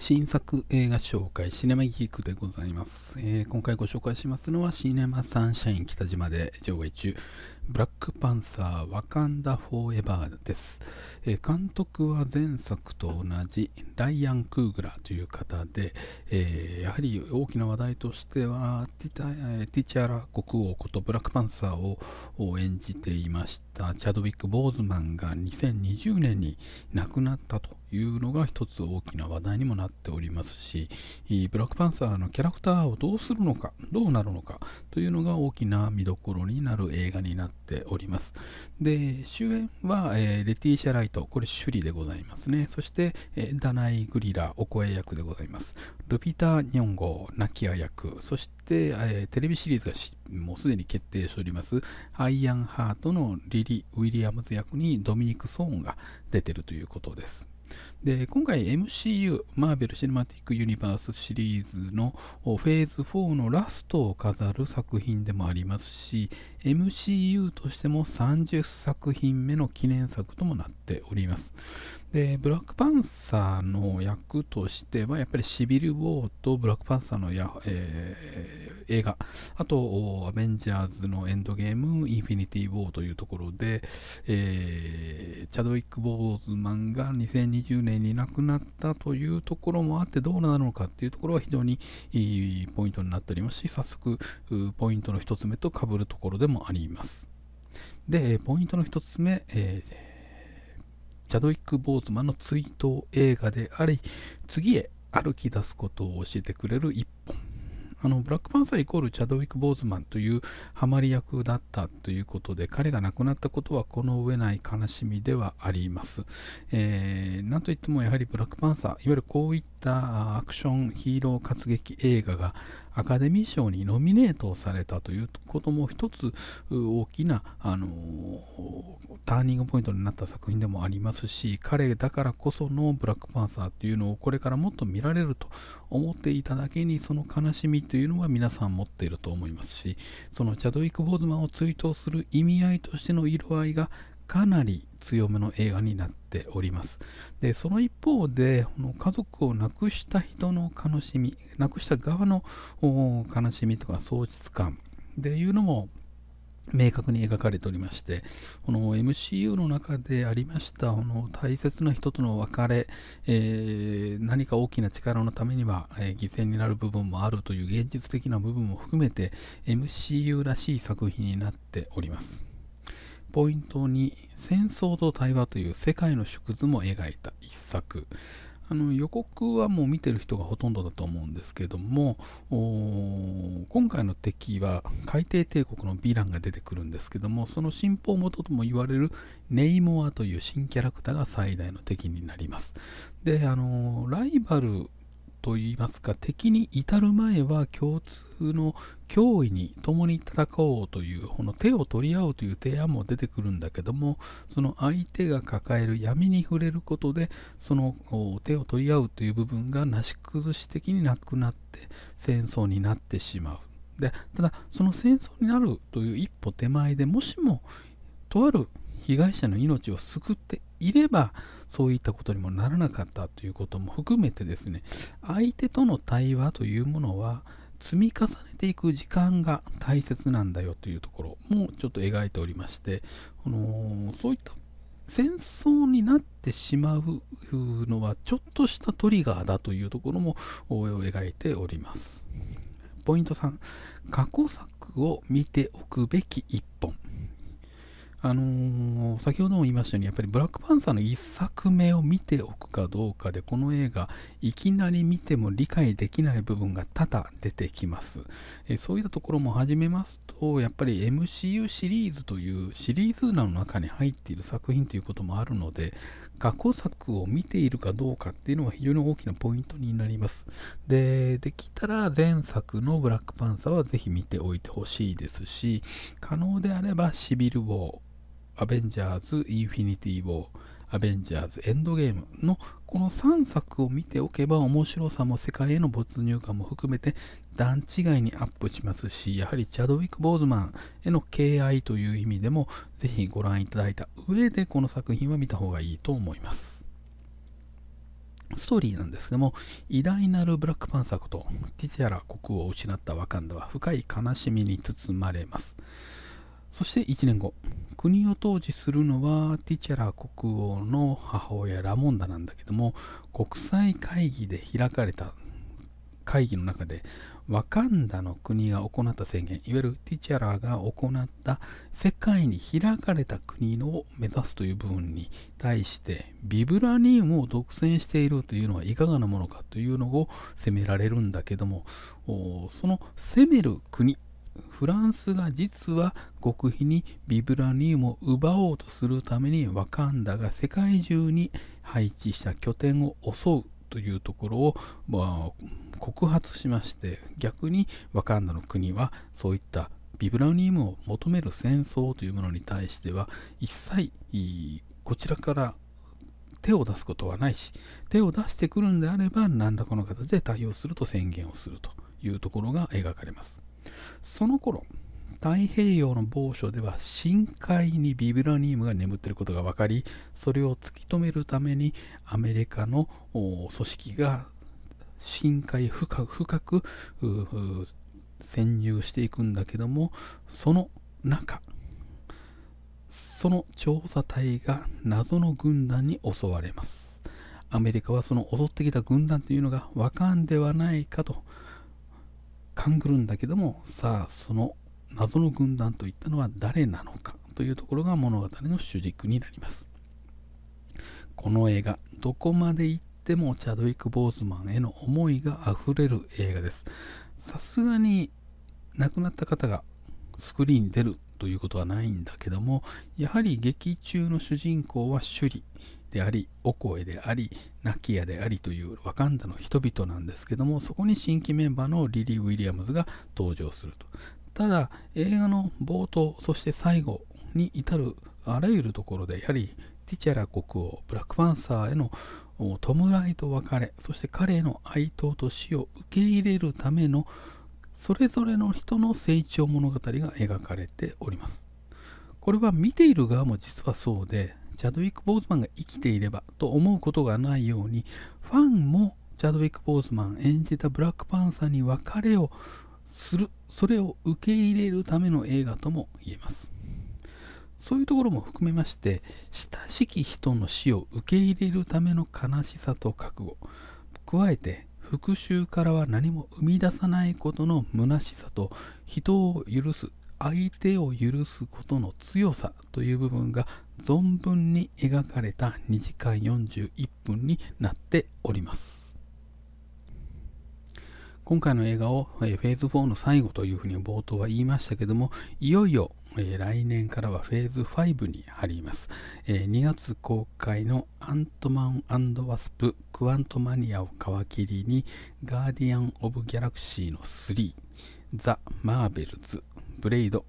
新作映画紹介、シネマギークでございます、えー、今回ご紹介しますのは、シネマサンシャイン北島で上映中、ブラックパンサー、ワカンダ・フォーエバーです、えー、監督は前作と同じライアン・クーグラという方で、えー、やはり大きな話題としてはティタ、ティチャラ国王ことブラックパンサーを演じていましたチャドウィック・ボーズマンが2020年に亡くなったというのが一つ大きな話題にもなっておりますし、ブラックパンサーのキャラクターをどうするのか、どうなるのかというのが大きな見どころになる映画になってております。で、主演は、えー、レティーシャ・ライト、これ首里でございますね。そして、えー、ダナイ・グリラ、お声役でございます。ルピター・ニョンゴ、ナキア役、そして、えー、テレビシリーズがもうすでに決定しております、アイアン・ハートのリリ・ウィリアムズ役にドミニク・ソーンが出てるということです。で今回 MCU マーベル・シネマティック・ユニバースシリーズのフェーズ4のラストを飾る作品でもありますし MCU としても30作品目の記念作ともなっております。で、ブラックパンサーの役としては、やっぱりシビル・ウォーとブラックパンサーのや、えー、映画、あと、アベンジャーズのエンドゲーム、インフィニティ・ウォーというところで、えー、チャドウィック・ボーズマンが2020年に亡くなったというところもあって、どうなるのかっていうところは非常にいいポイントになっておりますし、早速、ポイントの1つ目とかぶるところでももあります。で、ポイントの1つ目、えー、ャドウィック・ボーズマンの追悼映画であり、次へ歩き出すことを教えてくれる一本。あのブラックパンサーイコールチャドウィック・ボーズマンというハマり役だったということで彼が亡くなったことはこの上ない悲しみではあります、えー、なんといってもやはりブラックパンサーいわゆるこういったアクションヒーロー活劇映画がアカデミー賞にノミネートされたということも一つ大きなあのーターニングポイントになった作品でもありますし彼だからこそのブラックパンサーというのをこれからもっと見られると思っていただけにその悲しみというのは皆さん持っていると思いますしそのチャドウィック・ボーズマンを追悼する意味合いとしての色合いがかなり強めの映画になっております。で、その一方で、家族を亡くした人の悲しみ、亡くした側の悲しみとか喪失感っていうのも明確に描かれておりまして、この MCU の中でありました、この大切な人との別れ、えー、何か大きな力のためには、えー、犠牲になる部分もあるという現実的な部分も含めて、MCU らしい作品になっております。ポイント2、戦争と対話という世界の縮図も描いた一作。あの予告はもう見てる人がほとんどだと思うんですけども今回の敵は海底帝国のヴィランが出てくるんですけどもその信奉元とも言われるネイモアという新キャラクターが最大の敵になりますであのライバルといいますか敵に至る前は共通の脅威に共に戦おうというこの手を取り合うという提案も出てくるんだけどもその相手が抱える闇に触れることでその手を取り合うという部分がなし崩し的になくなって戦争になってしまうでただその戦争になるという一歩手前でもしもとある被害者の命を救っていればそういったことにもならなかったということも含めてですね相手との対話というものは積み重ねていく時間が大切なんだよというところもちょっと描いておりまして、あのそういった戦争になってしまうのはちょっとしたトリガーだというところも描いております。ポイント3過去作を見ておくべき1本あのー、先ほども言いましたように、やっぱりブラックパンサーの1作目を見ておくかどうかで、この映画、いきなり見ても理解できない部分が多々出てきます。えそういったところも始めますと、やっぱり MCU シリーズというシリーズの中に入っている作品ということもあるので、過去作を見ているかどうかっていうのは非常に大きなポイントになります。で、できたら前作のブラックパンサーはぜひ見ておいてほしいですし、可能であればシビルウォー、アベンジャーズ・インフィニティ・ウォー、アベンジャーズ・エンドゲームのこの3作を見ておけば面白さも世界への没入感も含めて段違いにアップしますし、やはりチャドウィック・ボーズマンへの敬愛という意味でもぜひご覧いただいた上でこの作品は見た方がいいと思います。ストーリーなんですけども、偉大なるブラックパンサーこと、ティィアラ国王を失ったワカンダは深い悲しみに包まれます。そして1年後、国を統治するのはティチャラ国王の母親ラモンダなんだけども、国際会議で開かれた会議の中で、ワカンダの国が行った宣言、いわゆるティチャラが行った世界に開かれた国を目指すという部分に対して、ビブラニウムを独占しているというのはいかがなものかというのを責められるんだけども、その責める国フランスが実は極秘にビブラニウムを奪おうとするためにワカンダが世界中に配置した拠点を襲うというところを、まあ、告発しまして逆にワカンダの国はそういったビブラニウムを求める戦争というものに対しては一切こちらから手を出すことはないし手を出してくるんであれば何らかの形で対応すると宣言をするというところが描かれます。その頃太平洋の某所では深海にビブラニウムが眠っていることが分かりそれを突き止めるためにアメリカの組織が深海深く深く潜入していくんだけどもその中その調査隊が謎の軍団に襲われますアメリカはその襲ってきた軍団というのが和んではないかと勘ぐるんだけどもさあその謎の軍団といったのは誰なのかというところが物語の主軸になりますこの映画どこまで行ってもチャドウィック・ボーズマンへの思いがあふれる映画ですさすがに亡くなった方がスクリーンに出るということはないんだけどもやはり劇中の主人公は首里でありお声でありナキヤでありというワカンダの人々なんですけどもそこに新規メンバーのリリー・ウィリアムズが登場するとただ映画の冒頭そして最後に至るあらゆるところでやはりティチャラ国王ブラックパンサーへの弔いと別れそして彼への哀悼と死を受け入れるためのそれぞれの人の成長物語が描かれておりますこれは見ている側も実はそうでチャドウィック・ボーズマンが生きていればと思うことがないようにファンもチャドウィック・ボーズマン演じたブラックパンサーに別れをするそれを受け入れるための映画とも言えますそういうところも含めまして親しき人の死を受け入れるための悲しさと覚悟加えて復讐からは何も生み出さないことの虚しさと人を許す相手を許すことの強さという部分が存分に描かれた2時間41分になっております。今回の映画を、えフェーズ4の最後というふうに冒頭は言いましたけども、いよいよ、え来年からはフェーズ5に入ります、え2月公開のアントマンワスプ、クワントマニアを皮切りに、ガーディアン・オブ・ギャラクシーの3、ザ・マーベルズ、ブレイド、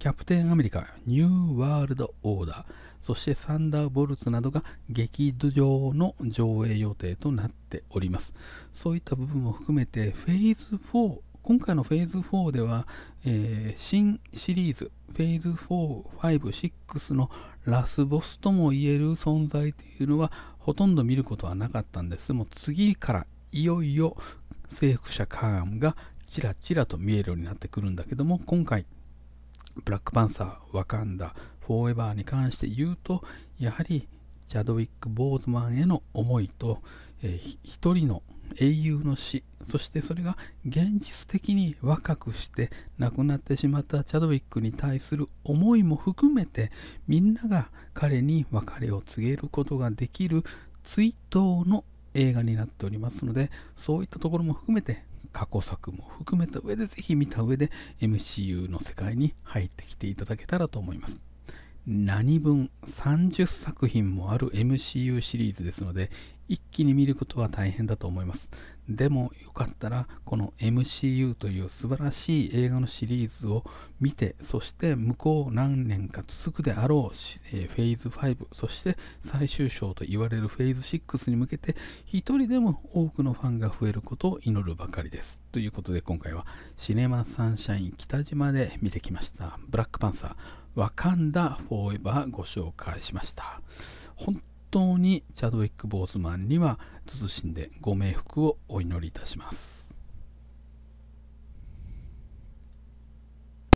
キャプテン・アメリカ、ニュー・ワールド・オーダー、そしてサンダーボルツなどが劇場の上映予定となっております。そういった部分も含めてフェーズ4今回のフェーズ4では、えー、新シリーズフェーズ4、5、6のラスボスともいえる存在というのはほとんど見ることはなかったんですもう次からいよいよ征服者カーンがちらちらと見えるようになってくるんだけども今回ブラックパンサー、ワカンダ、フォーエバーに関して言うと、やはりチャドウィック・ボーズマンへの思いと、えー、一人の英雄の死、そしてそれが現実的に若くして亡くなってしまったチャドウィックに対する思いも含めて、みんなが彼に別れを告げることができる追悼の映画になっておりますので、そういったところも含めて過去作も含めた上でぜひ見た上で MCU の世界に入ってきていただけたらと思います何分30作品もある MCU シリーズですので一気に見ることは大変だと思います。でもよかったらこの MCU という素晴らしい映画のシリーズを見てそして向こう何年か続くであろうフェーズ5そして最終章と言われるフェーズ6に向けて一人でも多くのファンが増えることを祈るばかりです。ということで今回はシネマサンシャイン北島で見てきましたブラックパンサーワカンダフォーエバーご紹介しました。当にチャドウィック・ボーズマンには謹んでご冥福をお祈りいたします。